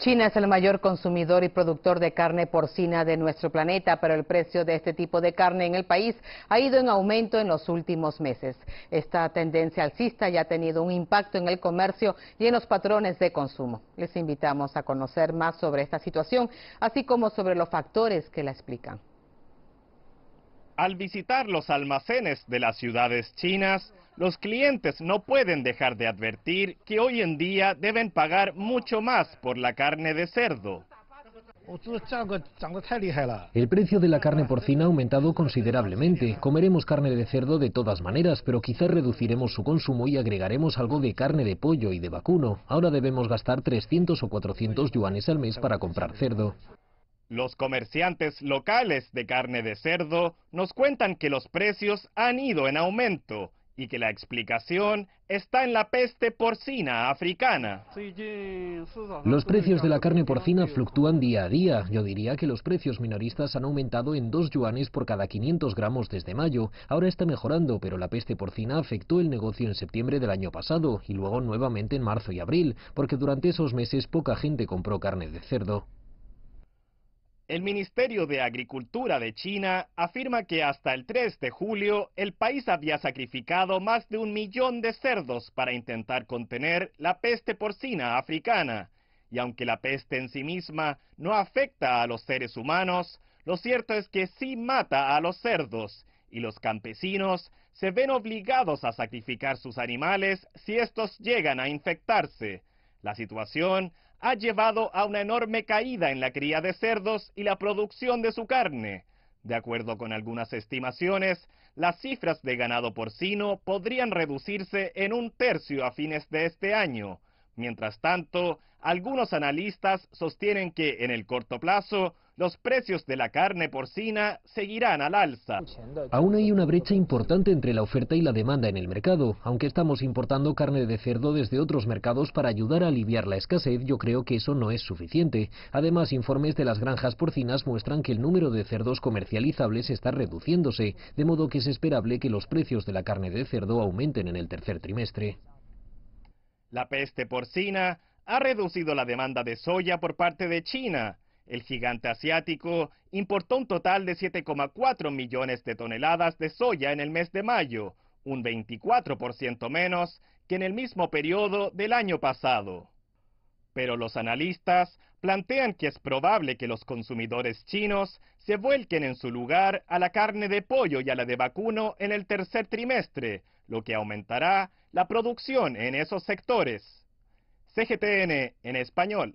China es el mayor consumidor y productor de carne porcina de nuestro planeta, pero el precio de este tipo de carne en el país ha ido en aumento en los últimos meses. Esta tendencia alcista ya ha tenido un impacto en el comercio y en los patrones de consumo. Les invitamos a conocer más sobre esta situación, así como sobre los factores que la explican. Al visitar los almacenes de las ciudades chinas, los clientes no pueden dejar de advertir que hoy en día deben pagar mucho más por la carne de cerdo. El precio de la carne porcina ha aumentado considerablemente. Comeremos carne de cerdo de todas maneras, pero quizás reduciremos su consumo y agregaremos algo de carne de pollo y de vacuno. Ahora debemos gastar 300 o 400 yuanes al mes para comprar cerdo. Los comerciantes locales de carne de cerdo nos cuentan que los precios han ido en aumento y que la explicación está en la peste porcina africana. Los precios de la carne porcina fluctúan día a día. Yo diría que los precios minoristas han aumentado en dos yuanes por cada 500 gramos desde mayo. Ahora está mejorando, pero la peste porcina afectó el negocio en septiembre del año pasado y luego nuevamente en marzo y abril, porque durante esos meses poca gente compró carne de cerdo. El Ministerio de Agricultura de China afirma que hasta el 3 de julio el país había sacrificado más de un millón de cerdos para intentar contener la peste porcina africana. Y aunque la peste en sí misma no afecta a los seres humanos, lo cierto es que sí mata a los cerdos y los campesinos se ven obligados a sacrificar sus animales si estos llegan a infectarse. La situación ha llevado a una enorme caída en la cría de cerdos y la producción de su carne. De acuerdo con algunas estimaciones, las cifras de ganado porcino podrían reducirse en un tercio a fines de este año. Mientras tanto, algunos analistas sostienen que en el corto plazo los precios de la carne porcina seguirán al alza. Aún hay una brecha importante entre la oferta y la demanda en el mercado. Aunque estamos importando carne de cerdo desde otros mercados para ayudar a aliviar la escasez, yo creo que eso no es suficiente. Además, informes de las granjas porcinas muestran que el número de cerdos comercializables está reduciéndose, de modo que es esperable que los precios de la carne de cerdo aumenten en el tercer trimestre. La peste porcina ha reducido la demanda de soya por parte de China el gigante asiático importó un total de 7,4 millones de toneladas de soya en el mes de mayo, un 24% menos que en el mismo periodo del año pasado. Pero los analistas plantean que es probable que los consumidores chinos se vuelquen en su lugar a la carne de pollo y a la de vacuno en el tercer trimestre, lo que aumentará la producción en esos sectores. CGTN en español.